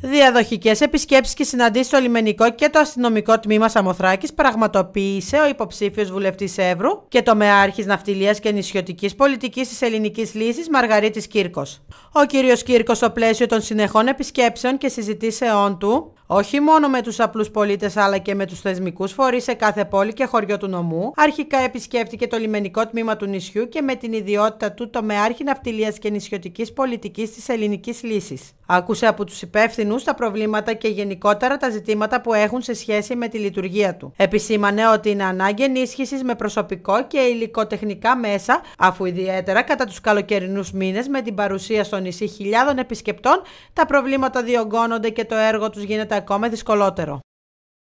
Διαδοχικές επισκέψεις και συναντήσεις στο λιμενικό και το αστυνομικό τμήμα Σαμοθράκης πραγματοποίησε ο υποψήφιος βουλευτής Εύρου και το Μεάρχης Ναυτιλίας και Νησιωτικής Πολιτικής της Ελληνικής Λύσης Μαργαρίτης Κύρκος. Ο κ. Κύρκος, στο πλαίσιο των συνεχών επισκέψεων και συζητήσεών του, όχι μόνο με τους απλούς πολίτες αλλά και με τους θεσμικούς φορείς σε κάθε πόλη και χωριό του νομού, αρχικά επισκέφτηκε το λιμενικό τμήμα του νησιού και με την ιδιότητα του τομεάρχη ναυτιλίας και νησιωτικής πολιτικής της ελληνικής λύσης. Άκουσε από τους υπεύθυνους τα προβλήματα και γενικότερα τα ζητήματα που έχουν σε σχέση με τη λειτουργία του. Επισήμανε ότι είναι ανάγκη ενίσχυσης με προσωπικό και υλικοτεχνικά μέσα, αφού ιδιαίτερα κατά τους καλοκαιρινούς μήνες με την παρουσία στο νησί χιλιάδων επισκεπτών, τα προβλήματα διωγγώνονται και το έργο τους γίνεται ακόμα δυσκολότερο.